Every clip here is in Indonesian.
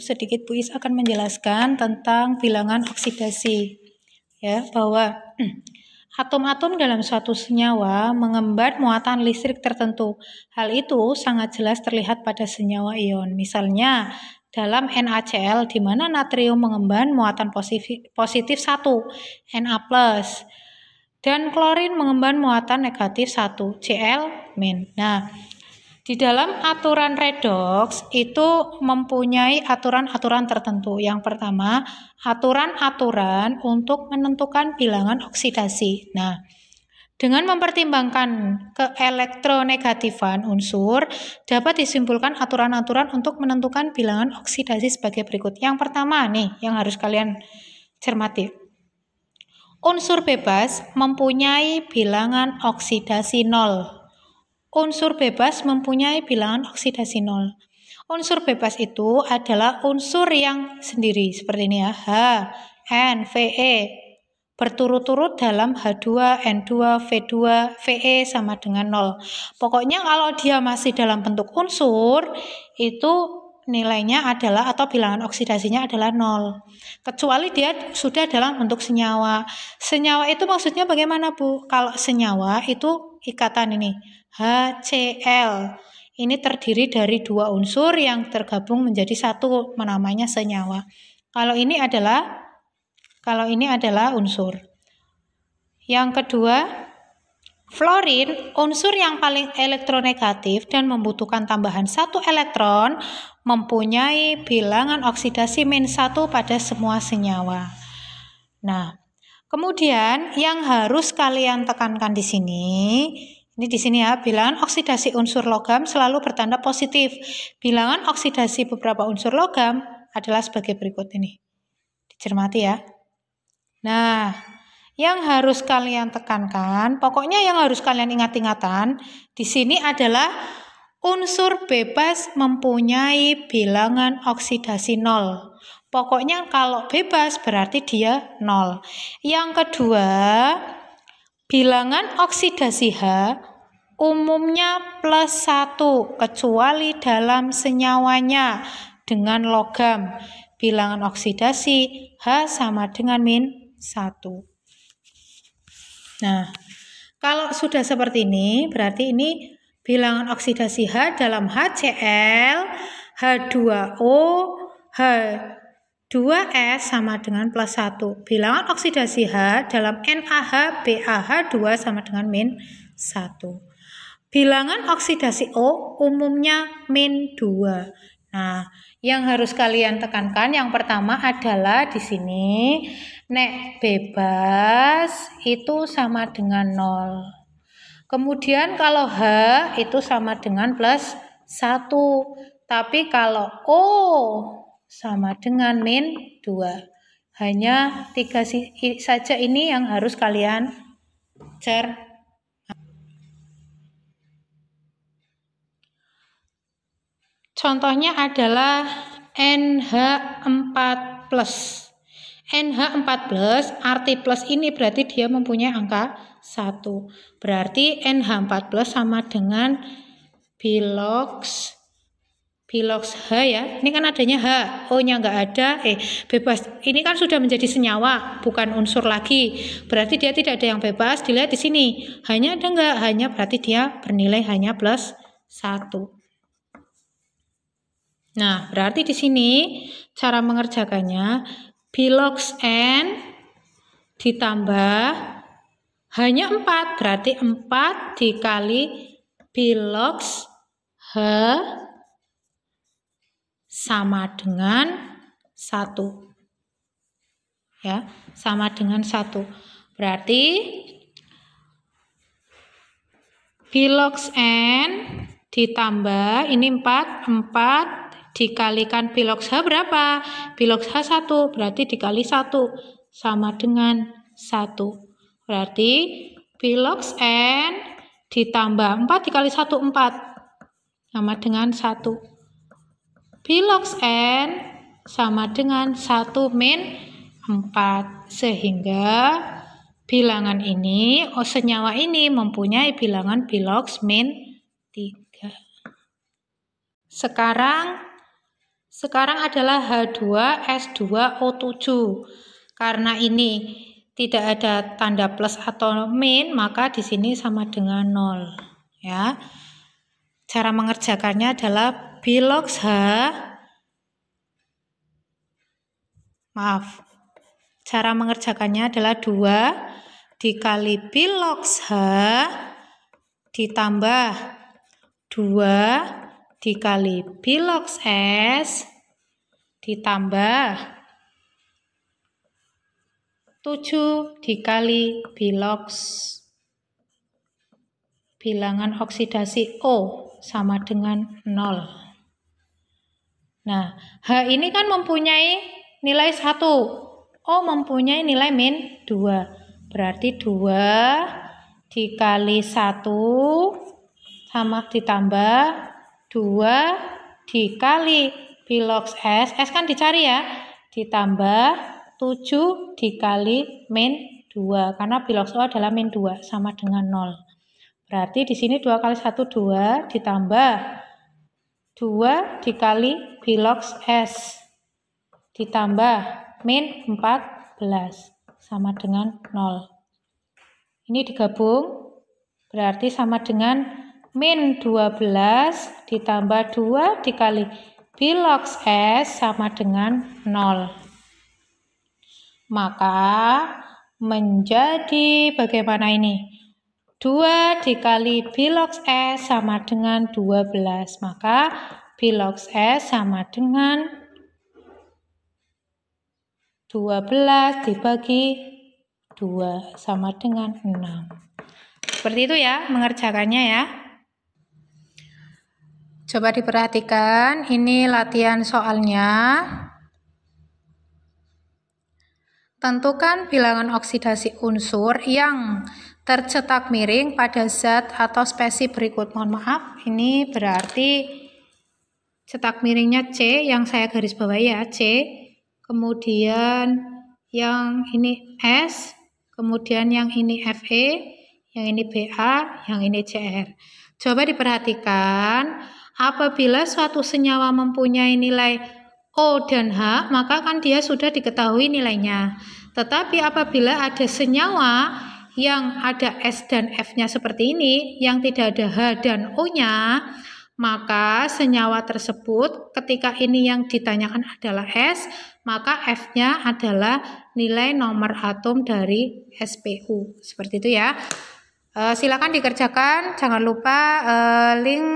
sedikit puis akan menjelaskan tentang bilangan oksidasi ya bahwa hmm, Atom-atom dalam suatu senyawa mengemban muatan listrik tertentu. Hal itu sangat jelas terlihat pada senyawa ion. Misalnya, dalam NaCl di mana natrium mengemban muatan positif, positif 1, Na+, dan klorin mengemban muatan negatif 1, Cl-. Nah, di dalam aturan redox itu mempunyai aturan-aturan tertentu. Yang pertama, aturan-aturan untuk menentukan bilangan oksidasi. Nah, dengan mempertimbangkan keelektronegatifan unsur, dapat disimpulkan aturan-aturan untuk menentukan bilangan oksidasi sebagai berikut. Yang pertama nih, yang harus kalian cermati. Unsur bebas mempunyai bilangan oksidasi 0 unsur bebas mempunyai bilangan oksidasi nol. Unsur bebas itu adalah unsur yang sendiri, seperti ini ya, H, N, V, E, berturut-turut dalam H2, N2, V2, VE sama dengan 0. Pokoknya kalau dia masih dalam bentuk unsur, itu nilainya adalah atau bilangan oksidasinya adalah 0. Kecuali dia sudah dalam bentuk senyawa. Senyawa itu maksudnya bagaimana Bu? Kalau senyawa itu ikatan ini. HCl. Ini terdiri dari dua unsur yang tergabung menjadi satu, namanya senyawa. Kalau ini adalah kalau ini adalah unsur. Yang kedua, Fluorin, unsur yang paling elektronegatif dan membutuhkan tambahan satu elektron, mempunyai bilangan oksidasi min satu pada semua senyawa. Nah, kemudian yang harus kalian tekankan di sini, ini di sini ya, bilangan oksidasi unsur logam selalu bertanda positif. Bilangan oksidasi beberapa unsur logam adalah sebagai berikut ini. Dicermati ya. Nah, yang harus kalian tekankan, pokoknya yang harus kalian ingat-ingatan, di sini adalah unsur bebas mempunyai bilangan oksidasi nol. Pokoknya kalau bebas berarti dia nol. Yang kedua, Bilangan oksidasi H umumnya plus 1 kecuali dalam senyawanya dengan logam. Bilangan oksidasi H sama dengan min 1. Nah, kalau sudah seperti ini berarti ini bilangan oksidasi H dalam HCl, H2O, H 2S e sama dengan plus 1. Bilangan oksidasi H dalam bah 2 sama dengan min 1. Bilangan oksidasi O umumnya min 2. Nah, yang harus kalian tekankan yang pertama adalah di sini nek bebas itu sama dengan 0. Kemudian kalau H itu sama dengan plus 1. Tapi kalau O sama dengan min 2. Hanya tiga saja ini yang harus kalian cer. Contohnya adalah NH4+. plus. NH4 plus, arti plus ini berarti dia mempunyai angka 1. Berarti NH4 plus sama dengan bilox Pilox H ya. Ini kan adanya H, O-nya nggak ada, eh bebas. Ini kan sudah menjadi senyawa, bukan unsur lagi. Berarti dia tidak ada yang bebas, dilihat di sini. Hanya ada nggak? Hanya berarti dia bernilai hanya plus 1. Nah, berarti di sini cara mengerjakannya Pilox N ditambah hanya 4, berarti 4 dikali Pilox H sama dengan satu Ya, sama dengan satu Berarti bilox n ditambah ini 4 4 dikalikan bilox h berapa? Bilox h 1 berarti dikali 1 sama dengan 1. Berarti bilox n ditambah 4 dikali 1 4 sama dengan 1. Pilox N sama dengan 1 min 4 sehingga bilangan ini oh senyawa ini mempunyai bilangan Pilox min 3 sekarang sekarang adalah H2S2O7 karena ini tidak ada tanda plus atau min maka di sini sama dengan 0 ya cara mengerjakannya adalah h maaf cara mengerjakannya adalah dua dikali h ditambah dua dikali biloks S ditambah tujuh dikali biloks bilangan oksidasi O sama dengan nol Nah, H ini kan mempunyai nilai 1. O mempunyai nilai min 2. Berarti 2 dikali 1 sama ditambah 2 dikali bilox S. S kan dicari ya. Ditambah 7 dikali min 2. Karena bilox O adalah min 2 sama dengan 0. Berarti di sini 2 kali 1, 2 ditambah 2 dikali Velox S ditambah min 14 sama dengan 0. Ini digabung berarti sama dengan min 12 ditambah 2 dikali Velox S sama dengan 0. Maka menjadi bagaimana ini? 2 dikali Velox S sama dengan 12. Maka P log S sama dengan 12 dibagi 2 sama dengan 6. Seperti itu ya mengerjakannya ya. Coba diperhatikan, ini latihan soalnya. Tentukan bilangan oksidasi unsur yang tercetak miring pada zat atau spesi berikut. Mohon maaf, ini berarti cetak miringnya C yang saya garis bawah ya C kemudian yang ini S kemudian yang ini FE yang ini BA yang ini CR coba diperhatikan apabila suatu senyawa mempunyai nilai O dan H maka kan dia sudah diketahui nilainya tetapi apabila ada senyawa yang ada S dan F-nya seperti ini, yang tidak ada H dan O-nya, maka senyawa tersebut ketika ini yang ditanyakan adalah S, maka F-nya adalah nilai nomor atom dari SPU. Seperti itu ya. E, silakan dikerjakan, jangan lupa e, link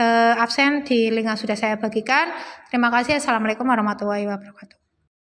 e, absen di link yang sudah saya bagikan. Terima kasih. Assalamualaikum warahmatullahi wabarakatuh.